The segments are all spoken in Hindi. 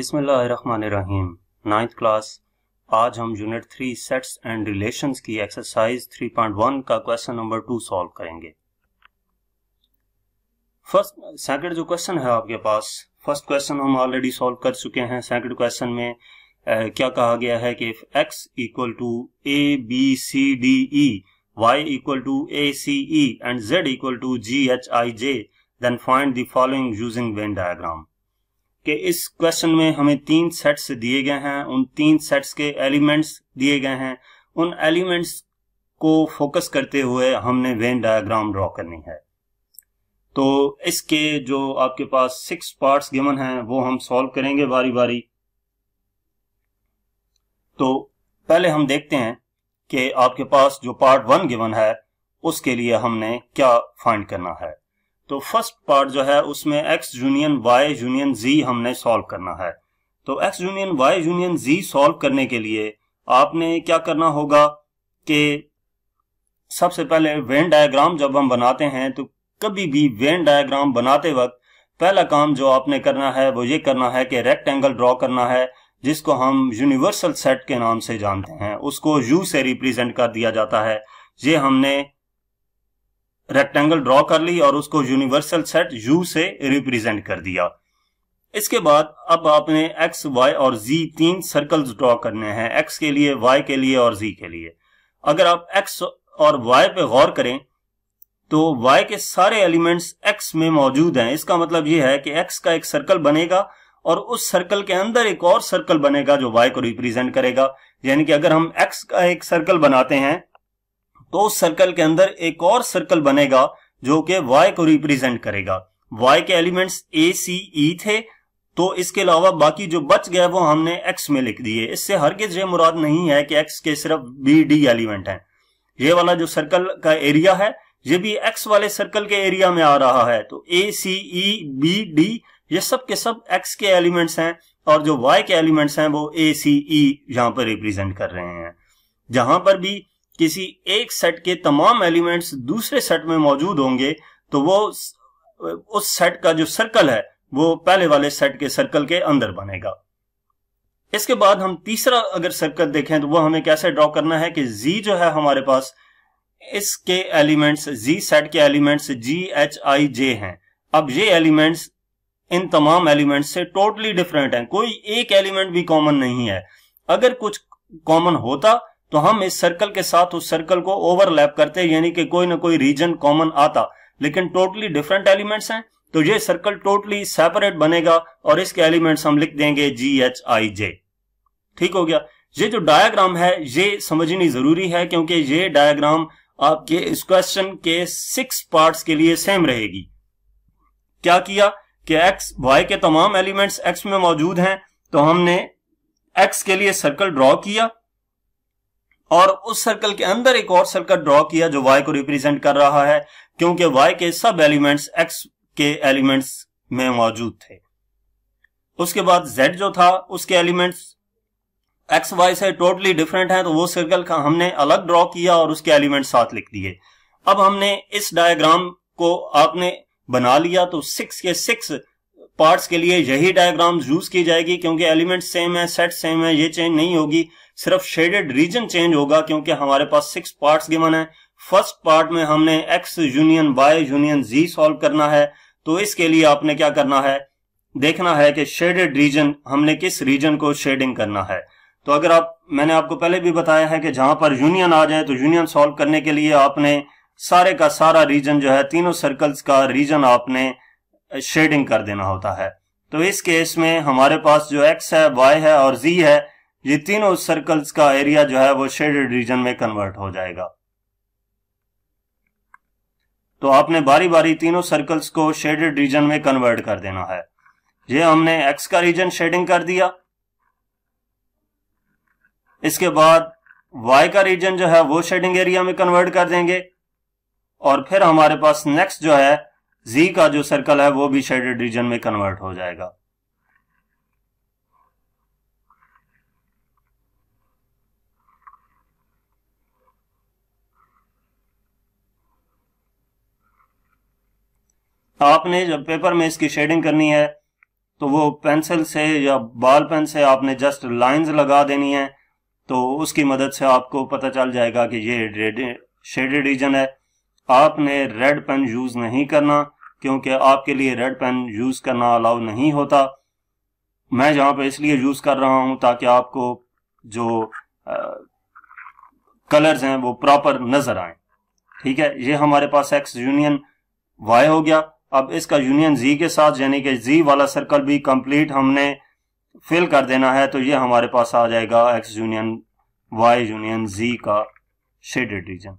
बिस्मिल्लाहिर्रहमानिर्रहीम नाइन्थ क्लास आज हम unit three sets and relations की एक्सरसाइज 3.1 का क्वेश्चन नंबर टू सॉल्व करेंगे फर्स्ट सेकंड जो क्वेश्चन है आपके पास फर्स्ट क्वेश्चन हम ऑलरेडी सॉल्व कर चुके हैं सेकंड क्वेश्चन में ए, क्या कहा गया है कि if X equal to A B C D E Y equal to A C E and Z equal to G H I J then find the following using Venn diagram कि इस क्वेश्चन में हमें तीन सेट्स दिए गए हैं उन तीन सेट्स के एलिमेंट्स दिए गए हैं उन एलिमेंट्स को फोकस करते हुए हमने वेन डायग्राम ड्रॉ करनी है तो इसके जो आपके पास सिक्स पार्ट्स गिवन हैं वो हम सॉल्व करेंगे बारी बारी तो पहले हम देखते हैं कि आपके पास जो पार्ट वन गिवन है उसके लिए हमने क्या फाइंड करना है तो फर्स्ट पार्ट जो है उसमें X union Y union Z हमने सॉल्व करना है तो X union Y union Z solve करने के लिए आपने क्या करना होगा कि सबसे पहले वेन डायग्राम जब हम बनाते हैं तो कभी भी वेन डायग्राम बनाते वक्त पहला काम जो आपने करना है वो ये करना है कि एंगल ड्रॉ करना है जिसको हम यूनिवर्सल सेट के नाम से जानते हैं उसको यू से रिप्रेजेंट कर दिया जाता है ये हमने रेक्टेंगल ड्रॉ कर ली और उसको यूनिवर्सल सेट यू से रिप्रेजेंट कर दिया इसके बाद अब आपने एक्स वाई और जी तीन सर्कल्स ड्रॉ करने हैं एक्स के लिए वाई के लिए और जी के लिए अगर आप एक्स और वाई पे गौर करें तो y के सारे एलिमेंट्स x में मौजूद हैं इसका मतलब यह है कि x का एक सर्कल बनेगा और उस सर्कल के अंदर एक और सर्कल बनेगा जो y को रिप्रेजेंट करेगा यानी कि अगर हम एक्स का एक सर्कल बनाते हैं तो उस सर्कल के अंदर एक और सर्कल बनेगा जो कि y को रिप्रेजेंट करेगा y के एलिमेंट्स ए सी ई थे तो इसके अलावा बाकी जो बच गए वो हमने x में लिख दिए इससे हरगिज ये मुराद नहीं है कि x के सिर्फ बी डी एलिमेंट हैं ये वाला जो सर्कल का एरिया है ये भी x वाले सर्कल के एरिया में आ रहा है तो ए सी ई बी डी ये सब के सब x के एलिमेंट्स हैं और जो y के एलिमेंट्स हैं वो ए सी ई e यहां पर रिप्रेजेंट कर रहे हैं जहां पर भी किसी एक सेट के तमाम एलिमेंट्स दूसरे सेट में मौजूद होंगे तो वो उस सेट का जो सर्कल है वो पहले वाले सेट के सर्कल के अंदर बनेगा इसके बाद हम तीसरा अगर सर्कल देखें तो वो हमें कैसे ड्रॉ करना है कि जी जो है हमारे पास इसके एलिमेंट्स जी सेट के elements G H I J हैं अब ये एलिमेंट्स इन तमाम एलिमेंट्स से टोटली डिफरेंट हैं कोई एक एलिमेंट भी कॉमन नहीं है अगर कुछ कॉमन होता तो हम इस सर्कल के साथ उस सर्कल को ओवरलैप करते हैं यानी कि कोई ना कोई रीजन कॉमन आता लेकिन टोटली डिफरेंट एलिमेंट्स हैं तो ये सर्कल टोटली सेपरेट बनेगा और इसके एलिमेंट्स हम लिख देंगे जी एच आई जे ठीक हो गया ये जो डायग्राम है ये समझनी जरूरी है क्योंकि ये डायग्राम आपके इस क्वेश्चन के सिक्स पार्ट के लिए सेम रहेगी क्या किया कि एक्स वाई के तमाम एलिमेंट्स एक्स में मौजूद हैं तो हमने एक्स के लिए सर्कल ड्रॉ किया और उस सर्कल के अंदर एक और सर्कल ड्रॉ किया जो वाई को रिप्रेजेंट कर रहा है क्योंकि वाई के सब एलिमेंट्स एक्स के एलिमेंट्स में मौजूद थे उसके बाद जेड जो था उसके एलिमेंट्स एक्स वाई से टोटली डिफरेंट है तो वो सर्कल का हमने अलग ड्रॉ किया और उसके एलिमेंट साथ लिख दिए अब हमने इस डायग्राम को आपने बना लिया तो सिक्स के सिक्स पार्ट्स के लिए यही डायग्राम यूज की जाएगी क्योंकि एलिमेंट सेम है सेट सेम है ये चेंज नहीं होगी सिर्फ शेडेड रीजन चेंज होगा क्योंकि हमारे पास सिक्स पार्ट्स गिवन है फर्स्ट पार्ट में हमने X union Y union Z solve करना है तो इसके लिए आपने क्या करना है देखना है कि शेडेड रीजन हमने किस रीजन को शेडिंग करना है तो अगर आप मैंने आपको पहले भी बताया है कि जहां पर यूनियन आ जाए तो यूनियन सॉल्व करने के लिए आपने सारे का सारा रीजन जो है तीनों सर्कल्स का रीजन आपने शेडिंग कर देना होता है तो इस केस में हमारे पास जो एक्स है वाई है और जी है ये तीनों सर्कल्स का एरिया जो है वो शेडेड रीजन में कन्वर्ट हो जाएगा तो आपने बारी बारी तीनों सर्कल्स को शेडेड रीजन में कन्वर्ट कर देना है ये हमने एक्स का रीजन शेडिंग कर दिया इसके बाद वाई का रीजन जो है वो शेडिंग एरिया में कन्वर्ट कर देंगे और फिर हमारे पास नेक्स्ट जो है जी का जो सर्कल है वो भी शेडेड रीजन में कन्वर्ट हो जाएगा आपने जब पेपर में इसकी शेडिंग करनी है तो वो पेंसिल से या बाल पेन से आपने जस्ट लाइंस लगा देनी है तो उसकी मदद से आपको पता चल जाएगा कि ये शेडेड रीजन है आपने रेड पेन यूज नहीं करना क्योंकि आपके लिए रेड पेन यूज करना अलाउ नहीं होता मैं यहां पर इसलिए यूज कर रहा हूं ताकि आपको जो आ, कलर्स हैं वो प्रॉपर नजर आए ठीक है ये हमारे पास एक्स यूनियन वाई हो गया अब इसका यूनियन जी के साथ यानी कि जी वाला सर्कल भी कंप्लीट हमने फिल कर देना है तो ये हमारे पास आ जाएगा X union Y union Z का शेडेड रीजन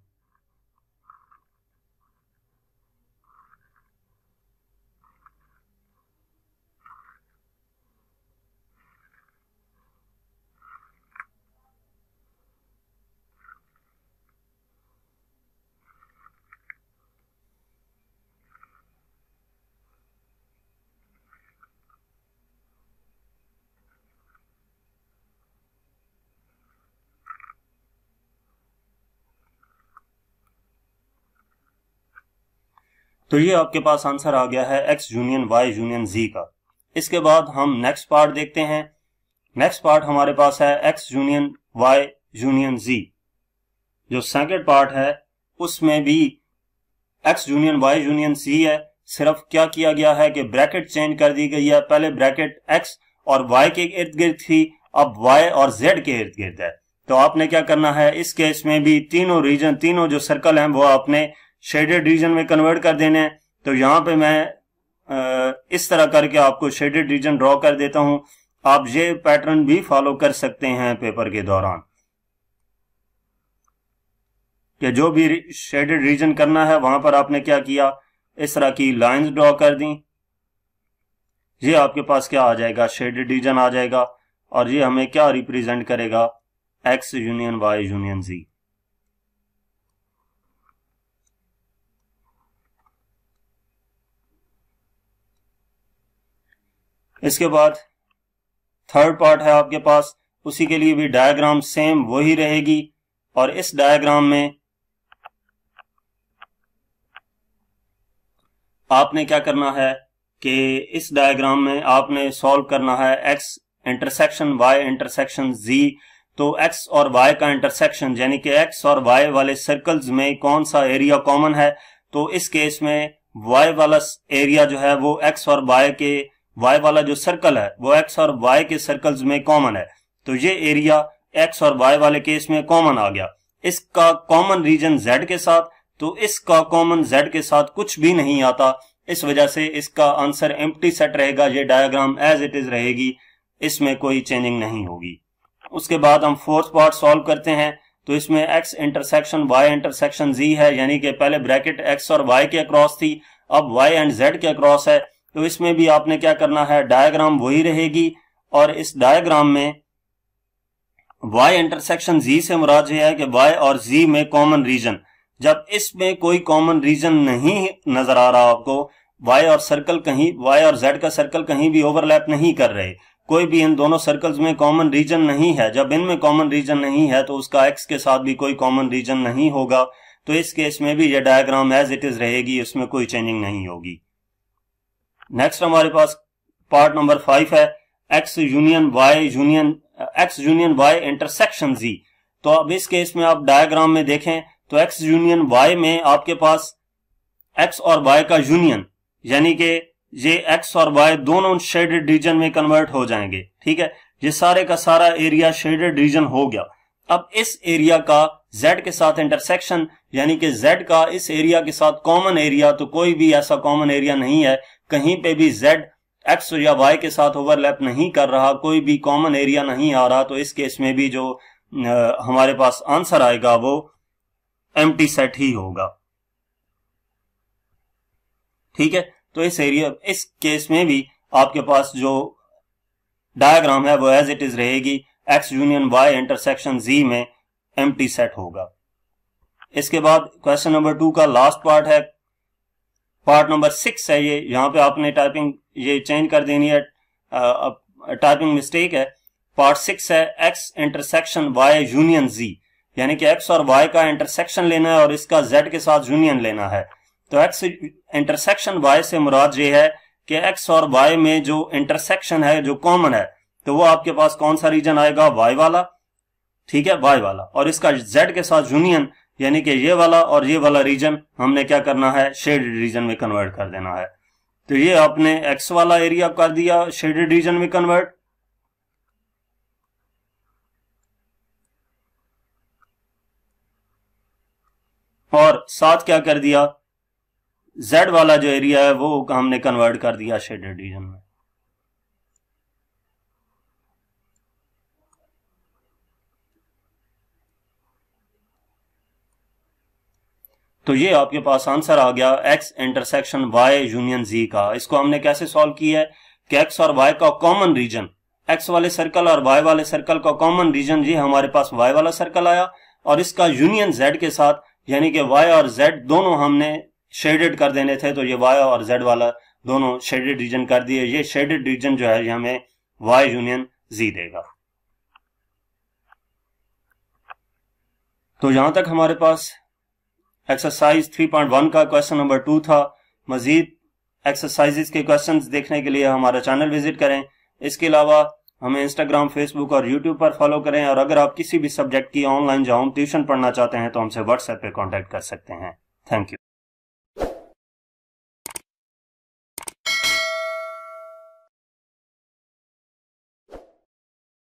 तो ये आपके पास आंसर आ गया है X union Y union Z का इसके बाद हम नेक्स्ट पार्ट देखते हैं नेक्स्ट पार्ट हमारे पास है X union Y union Z जो सेकेंड पार्ट है उसमें भी X union Y union C है सिर्फ क्या किया गया है कि ब्रैकेट चेंज कर दी गई है पहले ब्रैकेट एक्स और वाई के इर्द गिर्द थी अब वाई और जेड के इर्द गिर्द है तो आपने क्या करना है इस केस में भी तीनों रीजन तीनों जो सर्कल हैं वो आपने शेडेड रीजन में कन्वर्ट कर देने हैं तो यहाँ पे मैं इस तरह करके आपको शेडेड रीजन ड्रॉ कर देता हूं आप ये पैटर्न भी फॉलो कर सकते हैं पेपर के दौरान कि जो भी शेडेड रीजन करना है वहां पर आपने क्या किया इस तरह की लाइंस ड्रॉ कर दी ये आपके पास क्या आ जाएगा शेडेड रीजन आ जाएगा और ये हमें क्या रिप्रेजेंट करेगा X union Y union Z इसके बाद थर्ड पार्ट है आपके पास उसी के लिए भी डायग्राम सेम वही रहेगी और इस डायग्राम में आपने क्या करना है कि इस डायग्राम में आपने सॉल्व करना है X intersection Y intersection Z तो एक्स और वाई का इंटरसेक्शन यानी कि एक्स और वाई वाले सर्कल्स में कौन सा एरिया कॉमन है तो इस केस में वाई वाला एरिया जो है वो एक्स और वाई के वाई वाला जो सर्कल है वो एक्स और वाई के सर्कल्स में कॉमन है तो ये एरिया एक्स और वाई वाले केस में कॉमन आ गया इसका कॉमन रीजन जेड के साथ तो इसका कॉमन जेड के साथ कुछ भी नहीं आता इस वजह से इसका आंसर एम्प्टी सेट रहेगा ये डायग्राम एज इट इज रहेगी इसमें कोई चेंजिंग नहीं होगी उसके बाद हम फोर्थ पार्ट सॉल्व करते हैं तो इसमें x intersection y intersection z है यानी कि पहले ब्रैकेट x और y के अक्रॉस थी अब y एंड z के अक्रॉस है तो इसमें भी आपने क्या करना है डायग्राम वही रहेगी और इस डायग्राम में वाई इंटरसेक्शन जी से मुराद यह है कि वाई और जी में कॉमन रीजन जब इसमें कोई कॉमन रीजन नहीं नजर आ रहा आपको वाई और सर्कल कहीं वाई और जेड का सर्कल कहीं भी ओवरलैप नहीं कर रहे कोई भी इन दोनों सर्कल्स में कॉमन रीजन नहीं है जब इनमें कॉमन रीजन नहीं है तो उसका एक्स के साथ भी कोई कॉमन रीजन नहीं होगा तो इस केस में भी यह डायग्राम एज इट इज रहेगी उसमें कोई चेंजिंग नहीं होगी नेक्स्ट हमारे पास पार्ट नंबर फाइव है X union Y union X union Y intersection Z तो अब इस केस में आप डायग्राम में देखें तो एक्स यूनियन वाई में आपके पास एक्स और वाई का यूनियन यानी कि ये एक्स और वाई दोनों शेडेड रीजन में कन्वर्ट हो जाएंगे ठीक है ये सारे का सारा एरिया शेडेड रीजन हो गया अब इस एरिया का z के साथ इंटरसेक्शन यानी कि z का इस एरिया के साथ कॉमन एरिया तो कोई भी ऐसा कॉमन एरिया नहीं है कहीं पे भी जेड एक्स या वाई के साथ ओवरलैप नहीं कर रहा कोई भी कॉमन एरिया नहीं आ रहा तो इस केस में भी जो हमारे पास आंसर आएगा वो एम सेट ही होगा ठीक है तो इस एरिया इस केस में भी आपके पास जो डायग्राम है वो एज इट इज रहेगी X union Y intersection Z में एम सेट होगा इसके बाद क्वेश्चन नंबर टू का लास्ट पार्ट है पार्ट नंबर सिक्स है ये यहाँ पे आपने टाइपिंग ये चेंज कर देनी है टाइपिंग मिस्टेक है पार्ट सिक्स है X intersection Y union Z यानी कि एक्स और वाई का इंटरसेक्शन लेना है और इसका जेड के साथ यूनियन लेना है तो एक्स इंटरसेक्शन वाई से मुराद ये है कि एक्स और वाई में जो इंटरसेक्शन है जो कॉमन है तो वो आपके पास कौन सा रीजन आएगा वाई वाला ठीक है वाई वाला और इसका जेड के साथ यूनियन यानी कि ये वाला और ये वाला रीजन हमने क्या करना है शेडेड रीजन में कन्वर्ट कर देना है तो ये आपने एक्स वाला एरिया कर दिया शेडेड रीजन में कन्वर्ट और साथ क्या कर दिया जेड वाला जो एरिया है वो हमने कन्वर्ट कर दिया शेडेड रीजन में तो ये आपके पास आंसर आ गया X intersection Y union Z का इसको हमने कैसे सॉल्व किया है कि एक्स और वाई का कॉमन रीजन एक्स वाले सर्कल और वाई वाले सर्कल का कॉमन रीजन ये हमारे पास वाई वाला सर्कल आया और इसका यूनियन जेड के साथ यानी कि वाई और जेड दोनों हमने शेडेड कर देने थे तो ये वाई और जेड वाला दोनों शेडेड रीजन कर दिए ये शेडेड रीजन जो है ये हमें वाई यूनियन जी देगा तो यहां तक हमारे पास एक्सरसाइज 3.1 का क्वेश्चन नंबर टू था मजीद एक्सरसाइजेस के क्वेश्चन देखने के लिए हमारा चैनल विजिट करें इसके अलावा हमें इंस्टाग्राम फेसबुक और यूट्यूब पर फॉलो करें और अगर आप किसी भी सब्जेक्ट की ऑनलाइन जो ट्यूशन पढ़ना चाहते हैं तो हमसे व्हाट्सएप पर कॉन्टेक्ट कर सकते हैं थैंक यू